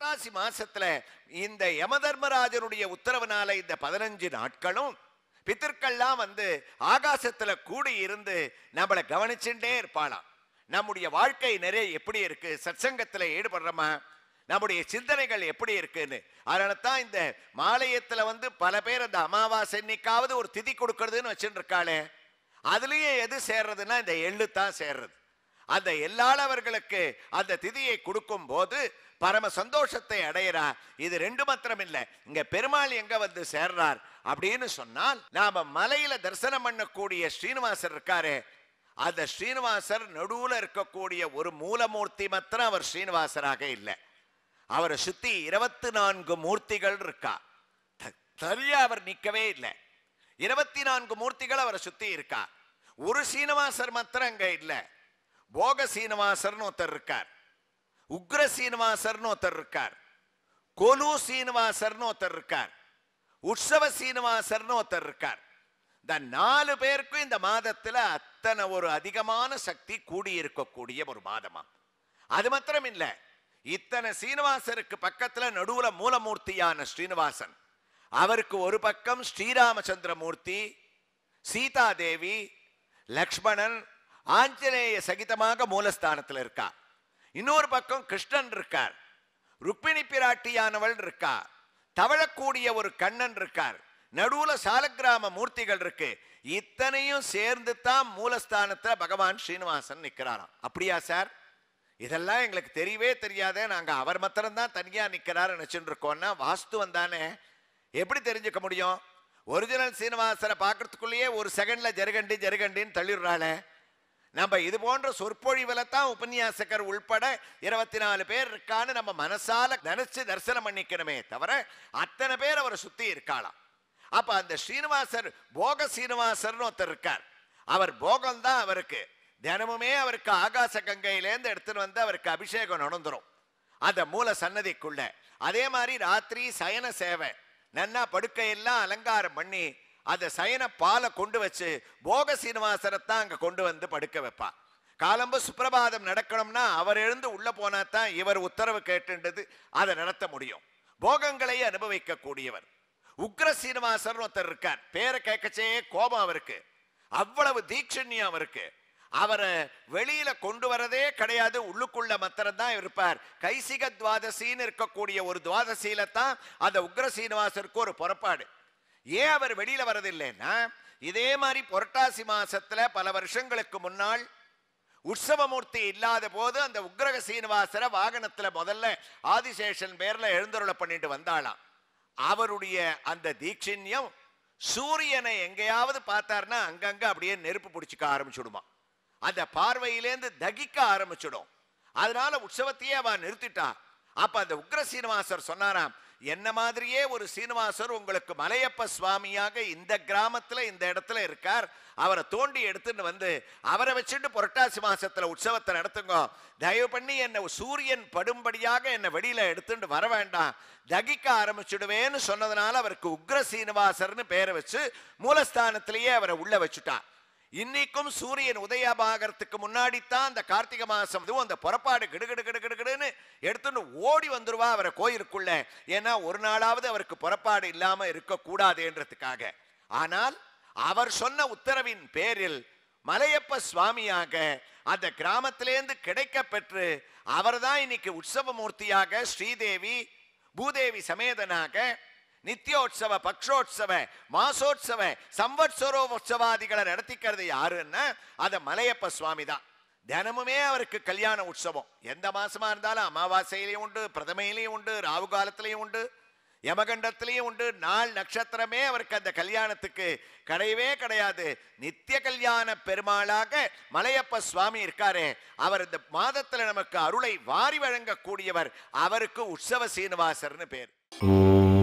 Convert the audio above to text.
புரட்டாசி மாசத்துல இந்த யமதர்மராஜனுடைய உத்தரவுனால இந்த பதினஞ்சு நாட்களும் பித்திருக்கள்லாம் வந்து ஆகாசத்துல கூடி இருந்து நம்மளை கவனிச்சுட்டே இருப்பாளாம் நம்முடைய வாழ்க்கை நிறைய எப்படி இருக்கு சத்சங்கத்துல ஈடுபடுறோமா நம்முடைய சிந்தனைகள் எப்படி இருக்குன்னு அதனால தான் இந்த மாலயத்துல வந்து பல பேர் அந்த அமாவாசை இன்னைக்காவது ஒரு திதி கொடுக்கறதுன்னு வச்சுருக்காளே அதுலயே எது சேர்றதுன்னா இந்த எள்ளு தான் சேர்றது அந்த எல்லாளவர்களுக்கு அந்த திதியை கொடுக்கும் போது பரம சந்தோஷத்தை அடையிறார் இது ரெண்டு மாத்திரம் இல்லை இங்க பெருமாள் எங்க வந்து சேர்றார் அப்படின்னு சொன்னால் நாம மலையில தரிசனம் பண்ணக்கூடிய ஸ்ரீனிவாசர் இருக்காரு அந்த ஸ்ரீனிவாசர் நடுவுல இருக்கக்கூடிய ஒரு மூலமூர்த்தி மாத்திரம் அவர் ஸ்ரீனிவாசராக இல்லை அவரை சுத்தி இருபத்தி நான்கு மூர்த்திகள் இருக்கா சரியா அவர் நிற்கவே இல்லை இருபத்தி நான்கு மூர்த்திகள் அவரை சுத்தி இருக்கா ஒரு சீனிவாசர் மாத்திரம் அங்க இல்லை போக சீனிவாசர்னு ஒருத்தர் இருக்கார் உக்ர சீனிவாசர்னு ஒருத்தர் இருக்கார் கொலு சீனிவாசர்னு ஒருத்தர் இருக்கார் உற்சவ சீனிவாசர்னு ஒருத்தர் இருக்கார் இந்த நாலு பேருக்கும் இந்த மாதத்துல அத்தனை ஒரு அதிகமான சக்தி கூடியிருக்கக்கூடிய ஒரு மாதமா அது மாத்திரம் இல்ல இத்தனை சீனிவாசருக்கு பக்கத்துல நடுவுல மூலமூர்த்தியான ஸ்ரீனிவாசன் அவருக்கு ஒரு பக்கம் ஸ்ரீராமச்சந்திரமூர்த்தி சீதாதேவி லக்ஷ்மணன் ஆஞ்சநேய சகிதமாக மூலஸ்தானத்தில் இருக்கா இன்னொரு பக்கம் கிருஷ்ணன் இருக்கார் ருக்மிணி பிராட்டியானவள் இருக்கா தவழக்கூடிய ஒரு கண்ணன் இருக்கார் நடுவுல கிராம மூர்த்திகள் இருக்கு இத்தனையும் சேர்ந்து தான் மூலஸ்தானத்துல பகவான் ஸ்ரீனிவாசன் நிற்கிறாராம் அப்படியா சார் இதெல்லாம் எங்களுக்கு தெரியவே தெரியாதே நாங்க அவர் மாத்திரம்தான் தனியா நிக்கிறாரு நினைச்சுட்டு இருக்கோம்னா வாஸ்துவம் தானே எப்படி தெரிஞ்சுக்க முடியும் ஒரிஜினல் சீனிவாசனை பார்க்கறதுக்குள்ளேயே ஒரு செகண்ட்ல ஜெருகண்டி ஜெருகண்டின்னு தள்ளிடுறாளே நம்ம இது போன்ற சொற்பொழிவில் தான் உபன்யாசகர் உள்பட இருபத்தி நாலு பேர் இருக்கான்னு நம்ம மனசால நினைச்சு தரிசனம் பண்ணிக்கணுமே தவிர அத்தனை பேர் அவரை சுத்தி இருக்காளாம் அப்ப அந்த ஸ்ரீனிவாசர் போக ஸ்ரீனிவாசர்னு ஒருத்தர் இருக்கார் அவர் போகம் தான் அவருக்கு தினமுமே அவருக்கு ஆகாச கங்கையிலேருந்து எடுத்துன்னு வந்து அவருக்கு அபிஷேகம் நடந்துரும் அந்த மூல சன்னதிக்குள்ள அதே மாதிரி ராத்திரி சயன சேவை நன்னா படுக்கையெல்லாம் அலங்காரம் பண்ணி அந்த சயன பாலை கொண்டு வச்சு போக சீனிவாசனத்தான் அங்கே கொண்டு வந்து படுக்க வைப்பா காலம்பு சுப்பிரபாதம் நடக்கணும்னா அவர் எழுந்து உள்ளே போனா தான் இவர் உத்தரவு கேட்டுன்றது அதை நடத்த முடியும் போகங்களை அனுபவிக்கக்கூடியவர் உக்ர சீனிவாசன் ஒருத்தர் இருக்கார் பேரை கேட்கச்சே கோபம் அவருக்கு அவ்வளவு தீட்சண்யம் அவருக்கு அவரை வெளியில கொண்டு வரதே கிடையாது உள்ளுக்குள்ள மத்திரம் தான் இருப்பார் கைசிக துவாதசின்னு இருக்கக்கூடிய ஒரு துவாதசியில தான் அந்த உக்ர சீனிவாசருக்கு ஒரு புறப்பாடு ஏன் அவர் வெளியில வரதில்லைன்னா இதே மாதிரி புரட்டாசி மாசத்துல பல வருஷங்களுக்கு முன்னால் உற்சவமூர்த்தி இல்லாத போது அந்த உக்ரக சீனிவாசரை வாகனத்துல முதல்ல ஆதிசேஷன் பேர்ல எழுந்தருள பண்ணிட்டு வந்தாளாம் அவருடைய அந்த தீட்சிண்யம் சூரியனை எங்கேயாவது பார்த்தார்னா அங்கங்க அப்படியே நெருப்பு பிடிச்சிக்க ஆரம்பிச்சுடுமா அந்த பார்வையிலேருந்து தகிக்க ஆரம்பிச்சிடும் அதனால உற்சவத்தையே அவ நிறுத்திட்டா அப்ப அந்த உக்ர சீனிவாசர் சொன்னாராம் என்ன மாதிரியே ஒரு சீனிவாசர் உங்களுக்கு மலையப்ப சுவாமியாக இந்த கிராமத்தில் இந்த இடத்துல இருக்கார் அவரை தோண்டி எடுத்துன்னு வந்து அவரை வச்சுட்டு புரட்டாசி மாசத்துல உற்சவத்தை நடத்துங்க தயவு பண்ணி என்னை சூரியன் படும்படியாக என்னை வெளியில எடுத்துட்டு வர வேண்டாம் தகிக்க ஆரம்பிச்சுடுவேன்னு சொன்னதுனால அவருக்கு உக்ர சீனிவாசர்னு பேரை வச்சு மூலஸ்தானத்திலேயே அவரை உள்ள வச்சுட்டான் இன்னைக்கும் சூரியன் உதயமாகறதுக்கு முன்னாடி தான் அந்த கார்த்திகை மாசம் அந்த புறப்பாடு கிடுகிடு கிடுகிடு எடுத்துன்னு ஓடி வந்துருவா அவரை கோயிலுக்குள்ள ஏன்னா ஒரு நாளாவது அவருக்கு புறப்பாடு இல்லாம இருக்கக்கூடாது என்றதுக்காக ஆனால் அவர் சொன்ன உத்தரவின் பேரில் மலையப்ப சுவாமியாக அந்த கிராமத்திலேருந்து கிடைக்க பெற்று அவர் தான் இன்னைக்கு மூர்த்தியாக ஸ்ரீதேவி பூதேவி சமேதனாக நித்தியோத்சவ பக்ஷோத்சவ மாசோத்சவ சம்வத்சரோத்சவாதிகளை நடத்திக்கிறது யாருன்னா அத மலையப்ப சுவாமி தான் தினமுமே அவருக்கு கல்யாண உற்சவம் எந்த மாசமா இருந்தாலும் அமாவாசையிலையும் உண்டு பிரதமையிலையும் உண்டு ராகு காலத்திலையும் உண்டு யமகண்டத்திலையும் உண்டு நாள் நட்சத்திரமே அவருக்கு அந்த கல்யாணத்துக்கு கிடையவே கிடையாது நித்திய கல்யாண பெருமாளாக மலையப்ப சுவாமி இருக்காரு அவர் இந்த மாதத்துல நமக்கு அருளை வாரி வழங்கக்கூடியவர் அவருக்கு உற்சவ சீனிவாசர்னு பேர்